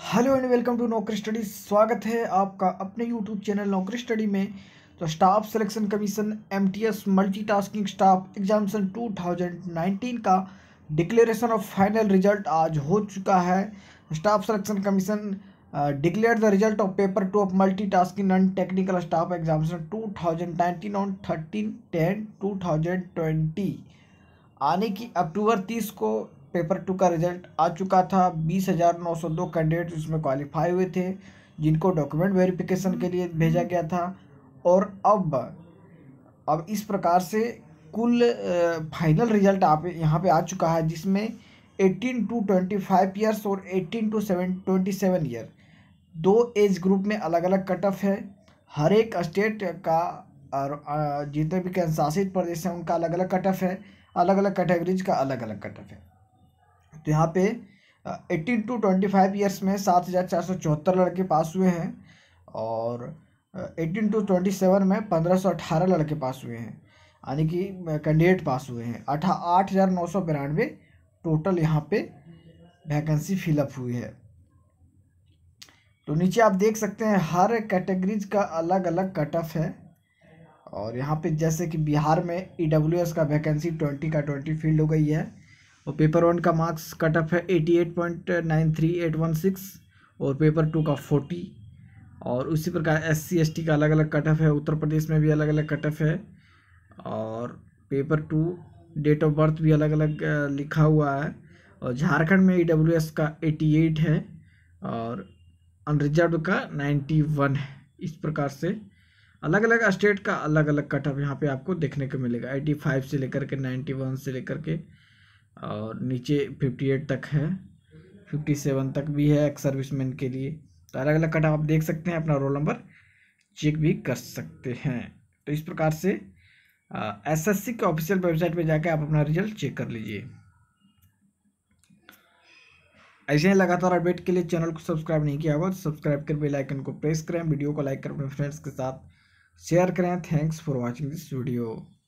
hello and welcome to Naukri study स्वागत है आपका अपने यूट्यूब चैनल नौकरी स्टडी में तो staff selection commission MTS multitasking staff examination 2019 का डिक्लेरेशन ऑफ फाइनल रिजल्ट आज हो चुका है staff selection commission declare the result of paper two of multi tasking non technical staff examination two thousand nineteen on thirteen ten two thousand twenty आने की अक्टूबर तीस को पेपर टू का रिजल्ट आ चुका था बीस हज़ार नौ सौ दो कैंडिडेट उसमें क्वालिफाई हुए थे जिनको डॉक्यूमेंट वेरिफिकेशन के लिए भेजा गया था और अब अब इस प्रकार से कुल फाइनल रिजल्ट आप यहाँ पे आ चुका है जिसमें eighteen to twenty five years और eighteen to seven twenty seven year दो एज ग्रुप में अलग अलग कट ऑफ है हर एक स्टेट का जितने भी शासित प्रदेश हैं उनका अलग अलग कट ऑफ है अलग अलग कैटेगरीज का अलग अलग कट ऑफ है तो यहाँ पे eighteen to twenty five years में सात हज़ार चार सौ चौहत्तर लड़के पास हुए हैं और एटीन टू ट्वेंटी सेवन में पंद्रह सौ अठारह लड़के पास हुए हैं यानी कि कैंडिडेट पास हुए हैं अठा आठ हज़ार नौ सौ बिरानवे टोटल यहाँ पे वैकेंसी फिलअप हुई है तो नीचे आप देख सकते हैं हर कैटेगरीज का अलग अलग कट ऑफ है और यहाँ पे जैसे कि बिहार में ई e का वैकेंसी ट्वेंटी का ट्वेंटी फील्ड हो गई है और पेपर वन का मार्क्स कट ऑफ है eighty eight point nine three eight one six और पेपर टू का फोर्टी और उसी प्रकार एस सी एस टी का अलग अलग कट ऑफ है उत्तर प्रदेश में भी अलग अलग कट ऑफ है और paper two date of birth भी अलग अलग लिखा हुआ है और झारखंड में ई डब्ल्यू एस का एटी एट है और अनरिजर्व का नाइन्टी वन है इस प्रकार से अलग अलग स्टेट का अलग अलग कट ऑफ यहाँ पे आपको देखने को मिलेगा एटी फाइव से लेकर के नाइन्टी वन से लेकर के और नीचे फिफ्टी एट तक है फिफ्टी सेवन तक भी है सर्विस सर्विसमैन के लिए तो अलग अलग कट आप देख सकते हैं अपना रोल नंबर चेक भी कर सकते हैं तो इस प्रकार से एसएससी के ऑफिशियल वेबसाइट पर जाकर आप अपना रिजल्ट चेक कर लीजिए ऐसे ही लगातार अपडेट के लिए चैनल को सब्सक्राइब नहीं किया होगा तो सब्सक्राइब कर बेल आइकन को प्रेस करें वीडियो को लाइक कर अपने फ्रेंड्स के साथ शेयर करें thanks for watching this video